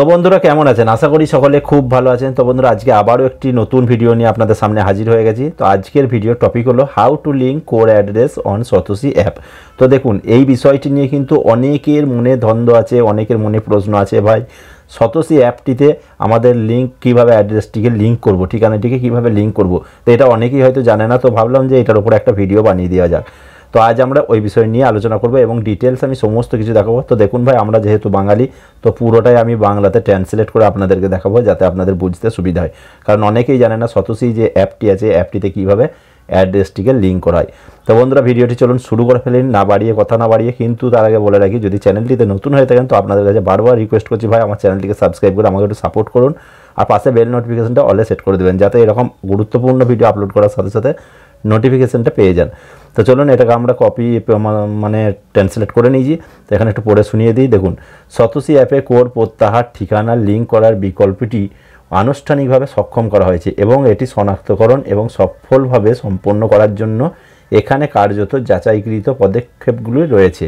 তো বন্ধুরা কেমন আছেন আশা করি সকলে খুব ভালো আছেন তো বন্ধুরা আজকে আবারও একটি নতুন ভিডিও নিয়ে আপনাদের সামনে হাজির হয়ে গেছি তো আজকের ভিডিও টপিক হলো how to link core address on Satoshi app তো দেখুন এই বিষয়টি নিয়ে কিন্তু অনেকের মনে ধন্দ্ব আছে অনেকের মনে প্রশ্ন আছে ভাই সতোসি অ্যাপটিতে আমাদের লিঙ্ক কীভাবে অ্যাড্রেসটিকে লিঙ্ক করব ঠিকানাটিকে কীভাবে লিঙ্ক করবো তো এটা অনেকেই হয়তো জানে না তো ভাবলাম যে এটার উপর একটা ভিডিও বানিয়ে দেওয়া যাক তো আজ আমরা ওই বিষয় নিয়ে আলোচনা করবো এবং ডিটেলস আমি সমস্ত কিছু দেখাবো তো দেখুন ভাই আমরা যেহেতু বাঙালি তো পুরোটাই আমি বাংলাতে ট্রান্সলেট করে আপনাদেরকে দেখাবো যাতে আপনাদের বুঝতে সুবিধা হয় কারণ অনেকেই জানে না সতসি যে অ্যাপটি আছে অ্যাপটিতে কীভাবে অ্যাড্রেসটিকে লিঙ্ক করা হয় তো বন্ধুরা ভিডিওটি চলুন শুরু করে ফেলেন না বাড়িয়ে কথা না বাড়িয়ে কিন্তু তার আগে বলে রাখি যদি চ্যানেলটিতে নতুন হয়ে থাকেন তো আপনাদের কাছে বারবার রিকোয়েস্ট করছি ভাই আমার চ্যানেলটিকে সাবস্ক্রাইব করে আমাকে একটু সাপোর্ট করুন আর পাশে বেল নোটিফিকেশনটা অলে সেট করে দেবেন যাতে এরকম গুরুত্বপূর্ণ ভিডিও আপলোড করার সাথে সাথে নোটিফিকেশানটা পেয়ে যান তো চলুন এটাকে আমরা কপি মানে ট্রান্সলেট করে নিয়েছি তো এখানে একটু পড়ে শুনিয়ে দিই দেখুন সতসী অ্যাপে কোর প্রত্যাহার ঠিকানা লিঙ্ক করার বিকল্পটি আনুষ্ঠানিকভাবে সক্ষম করা হয়েছে এবং এটি শনাক্তকরণ এবং সফলভাবে সম্পন্ন করার জন্য এখানে কার্যত যাচাইকৃত পদক্ষেপগুলি রয়েছে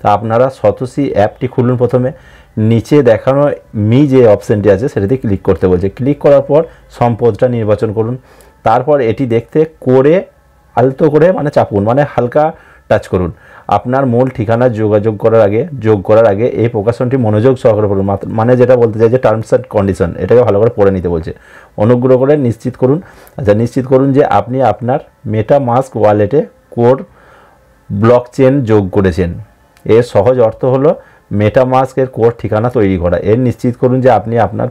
তা আপনারা সতসী অ্যাপটি খুলুন প্রথমে নিচে দেখানো মি যে অপশানটি আছে সেটাতে ক্লিক করতে বলছে ক্লিক করার পর সম্পদটা নির্বাচন করুন তারপর এটি দেখতে করে আলতো করে মানে চাপুন মানে হালকা টাচ করুন আপনার মূল ঠিকানা যোগাযোগ করার আগে যোগ করার আগে এই প্রকাশনটি মনোযোগ সহকারে পড়ুন মানে যেটা বলতে চাই যে টার্মস অ্যান্ড কন্ডিশন এটাকে ভালো করে পড়ে নিতে বলছে অনুগ্রহ করে নিশ্চিত করুন আচ্ছা নিশ্চিত করুন যে আপনি আপনার মেটা মাস্ক ওয়ালেটে কোড ব্লক চেন যোগ করেছেন এর সহজ অর্থ হলো মেটা মাস্কের কোড ঠিকানা তৈরি করা এর নিশ্চিত করুন যে আপনি আপনার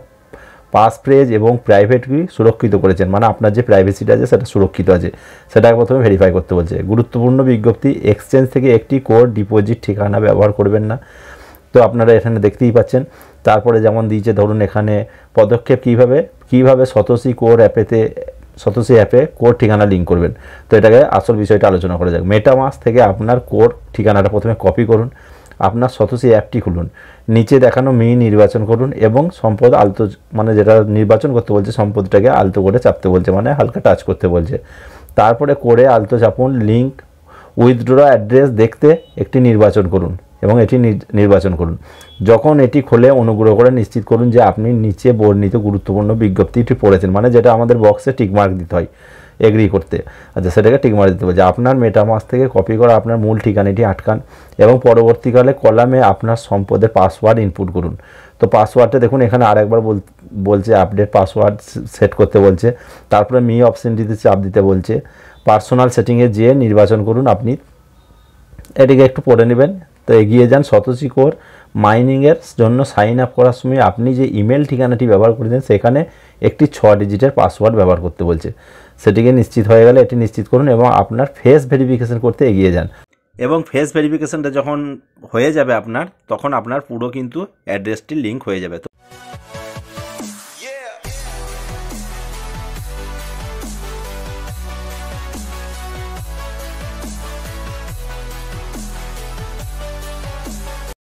পাস পেজ এবং প্রাইভেটকে সুরক্ষিত করেছেন মানে আপনার যে প্রাইভেসিটা আছে সেটা সুরক্ষিত আছে সেটাকে প্রথমে ভেরিফাই করতে বলছে গুরুত্বপূর্ণ বিজ্ঞপ্তি এক্সচেঞ্জ থেকে একটি কোড ডিপোজিট ঠিকানা ব্যবহার করবেন না তো আপনারা এখানে দেখতেই পাচ্ছেন তারপরে যেমন দিয়েছে ধরুন এখানে পদক্ষেপ কীভাবে কীভাবে সতসি কোর অ্যাপেতে সতসি অ্যাপে কোড ঠিকানা লিঙ্ক করবেন তো এটাকে আসল বিষয়টা আলোচনা করা যাক মেটামাস থেকে আপনার কোড ঠিকানাটা প্রথমে কপি করুন আপনার সেই অ্যাপটি খুলুন নিচে দেখানো মেয়ে নির্বাচন করুন এবং সম্পদ আলতো মানে যেটা নির্বাচন করতে বলছে সম্পদটাকে আলতো করে চাপতে বলছে মানে হালকা টাচ করতে বলছে তারপরে করে আলতো চাপুন লিঙ্ক উইথড্র অ্যাড্রেস দেখতে একটি নির্বাচন করুন এবং এটি নির্বাচন করুন যখন এটি খোলে অনুগ্রহ করে নিশ্চিত করুন যে আপনি নিচে বর্ণিত গুরুত্বপূর্ণ বিজ্ঞপ্তিটি পড়েছেন মানে যেটা আমাদের বক্সে টিকমার্ক দিতে হয় এগ্রি করতে আচ্ছা সেটাকে টিক মারে দিতে হবে যে আপনার মাস থেকে কপি করা আপনার মূল ঠিকানাটি আটকান এবং পরবর্তীকালে কলামে আপনার সম্পদের পাসওয়ার্ড ইনপুট করুন তো পাসওয়ার্ডটা দেখুন এখানে আরেকবার বলছে আপডেট পাসওয়ার্ড সেট করতে বলছে তারপরে মি অপশানটিতে চাপ দিতে বলছে পার্সোনাল সেটিংয়ে যেয়ে নির্বাচন করুন আপনি এটিকে একটু পড়ে নেবেন তো এগিয়ে যান সতোশি কোর মাইনিংয়ের জন্য সাইন আপ করার সময় আপনি যে ইমেল ঠিকানাটি ব্যবহার করেছেন সেখানে একটি ছ ডিজিটের পাসওয়ার্ড ব্যবহার করতে বলছে সেটিকে নিশ্চিত হয়ে গেলে এটি নিশ্চিত করুন এবং আপনার ফেস ভেরিফিকেশন করতে এগিয়ে যান এবং ফেস ভেরিফিকেশনটা যখন হয়ে যাবে আপনার তখন আপনার পুরো কিন্তু অ্যাড্রেসটি লিঙ্ক হয়ে যাবে